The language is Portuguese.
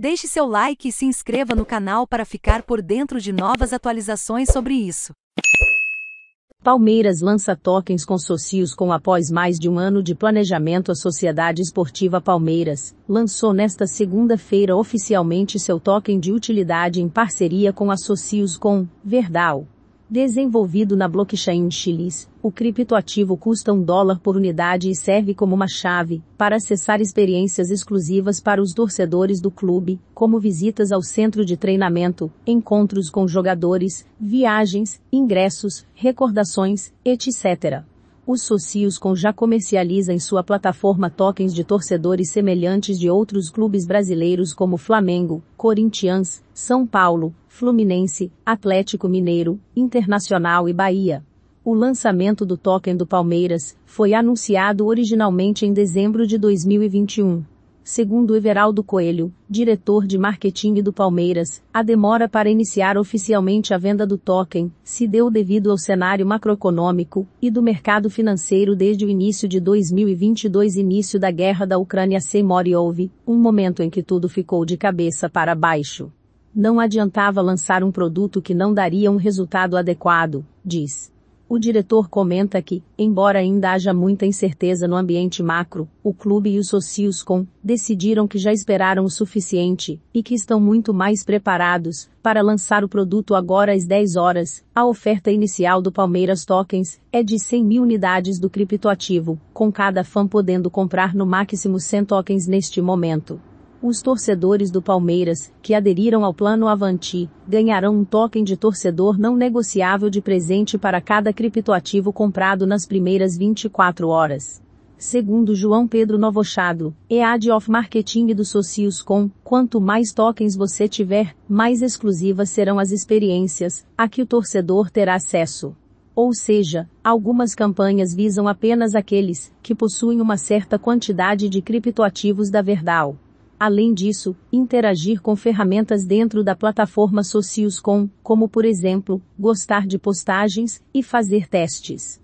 Deixe seu like e se inscreva no canal para ficar por dentro de novas atualizações sobre isso. Palmeiras lança tokens consorcios com após mais de um ano de planejamento a Sociedade Esportiva Palmeiras lançou nesta segunda-feira oficialmente seu token de utilidade em parceria com associos com Verdal. Desenvolvido na blockchain Chilis, o criptoativo custa um dólar por unidade e serve como uma chave para acessar experiências exclusivas para os torcedores do clube, como visitas ao centro de treinamento, encontros com jogadores, viagens, ingressos, recordações, etc. Os socios com já comercializa em sua plataforma tokens de torcedores semelhantes de outros clubes brasileiros como Flamengo, Corinthians, São Paulo, Fluminense, Atlético Mineiro, Internacional e Bahia. O lançamento do token do Palmeiras foi anunciado originalmente em dezembro de 2021. Segundo Everaldo Coelho, diretor de marketing do Palmeiras, a demora para iniciar oficialmente a venda do token se deu devido ao cenário macroeconômico e do mercado financeiro desde o início de 2022 início da guerra da Ucrânia Seymour houve um momento em que tudo ficou de cabeça para baixo. Não adiantava lançar um produto que não daria um resultado adequado, diz. O diretor comenta que, embora ainda haja muita incerteza no ambiente macro, o clube e os socios com decidiram que já esperaram o suficiente e que estão muito mais preparados para lançar o produto agora às 10 horas. A oferta inicial do Palmeiras Tokens é de 100 mil unidades do criptoativo, com cada fã podendo comprar no máximo 100 tokens neste momento. Os torcedores do Palmeiras, que aderiram ao Plano Avanti, ganharão um token de torcedor não negociável de presente para cada criptoativo comprado nas primeiras 24 horas. Segundo João Pedro Novochado, EAD of Marketing dos Socios com, quanto mais tokens você tiver, mais exclusivas serão as experiências a que o torcedor terá acesso ou seja, algumas campanhas visam apenas aqueles que possuem uma certa quantidade de criptoativos da Verdal. Além disso, interagir com ferramentas dentro da plataforma Socios com, como por exemplo, gostar de postagens e fazer testes.